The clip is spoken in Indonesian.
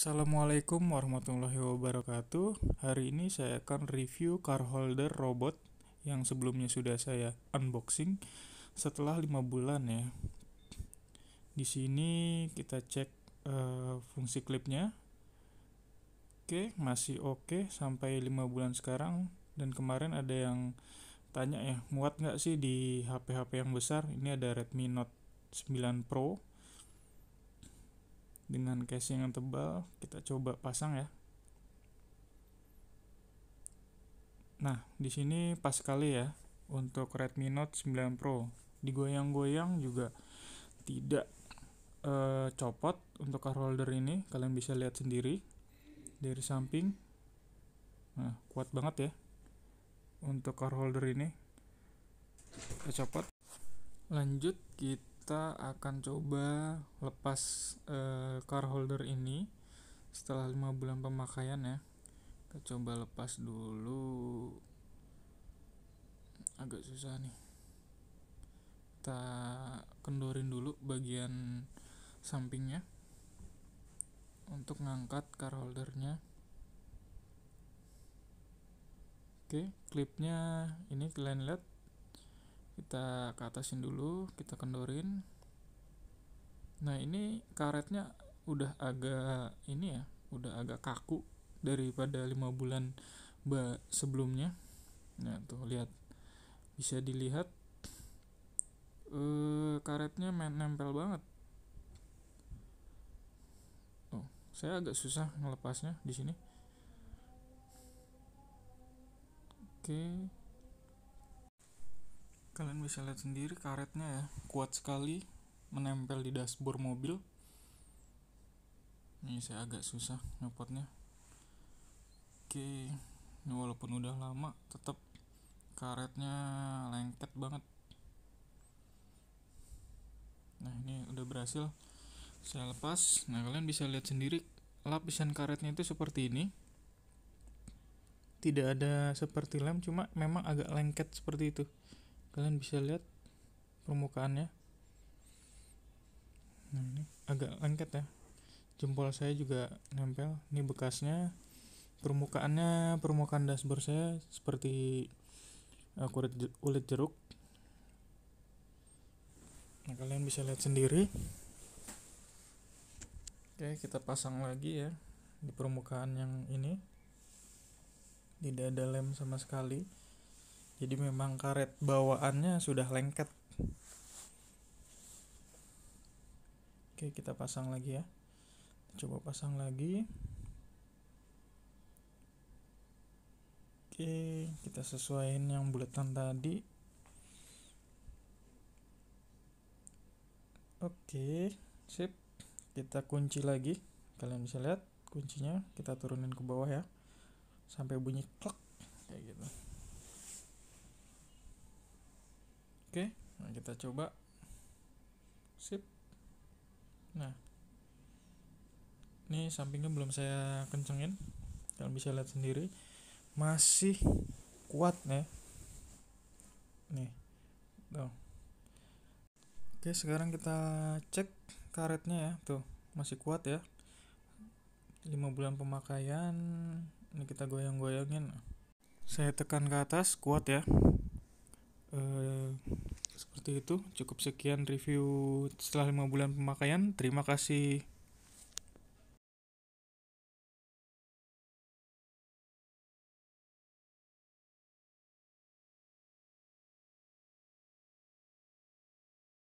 Assalamualaikum warahmatullahi wabarakatuh. Hari ini saya akan review car holder robot yang sebelumnya sudah saya unboxing setelah 5 bulan ya. Di sini kita cek uh, fungsi klipnya. Oke, masih oke okay sampai 5 bulan sekarang dan kemarin ada yang tanya ya, muat nggak sih di HP-HP yang besar? Ini ada Redmi Note 9 Pro dengan casing yang tebal kita coba pasang ya nah di sini pas sekali ya untuk Redmi Note 9 Pro digoyang-goyang juga tidak e, copot untuk car holder ini kalian bisa lihat sendiri dari samping nah kuat banget ya untuk car holder ini kita copot lanjut kita kita akan coba lepas uh, car holder ini setelah lima bulan pemakaian ya kita coba lepas dulu agak susah nih kita kendorin dulu bagian sampingnya untuk ngangkat car holdernya oke klipnya ini kalian lihat kita ke atasin dulu kita kendorin nah ini karetnya udah agak ini ya udah agak kaku daripada lima bulan ba sebelumnya nah tuh lihat bisa dilihat eh, karetnya main nempel banget oh saya agak susah ngelepasnya di sini oke okay kalian bisa lihat sendiri karetnya ya kuat sekali menempel di dashboard mobil ini saya agak susah nyopotnya oke ini walaupun udah lama tetap karetnya lengket banget nah ini udah berhasil saya lepas nah kalian bisa lihat sendiri lapisan karetnya itu seperti ini tidak ada seperti lem cuma memang agak lengket seperti itu kalian bisa lihat permukaannya nah ini agak lengket ya jempol saya juga nempel ini bekasnya permukaannya permukaan dashboard saya seperti uh, kulit kulit jeruk nah kalian bisa lihat sendiri oke kita pasang lagi ya di permukaan yang ini tidak ada lem sama sekali jadi memang karet bawaannya sudah lengket. Oke, kita pasang lagi ya. Coba pasang lagi. Oke, kita sesuaikan yang bulatan tadi. Oke, sip. Kita kunci lagi. Kalian bisa lihat kuncinya kita turunin ke bawah ya. Sampai bunyi klak kayak gitu. Oke, nah kita coba. Sip. Nah. Ini sampingnya belum saya kencengin. Kalian bisa lihat sendiri. Masih kuat ya. Nih. Tuh. Oke, sekarang kita cek karetnya ya. Tuh, masih kuat ya. 5 bulan pemakaian. Ini kita goyang-goyangin. Saya tekan ke atas, kuat ya. Eh, seperti itu cukup sekian review setelah lima bulan pemakaian terima kasih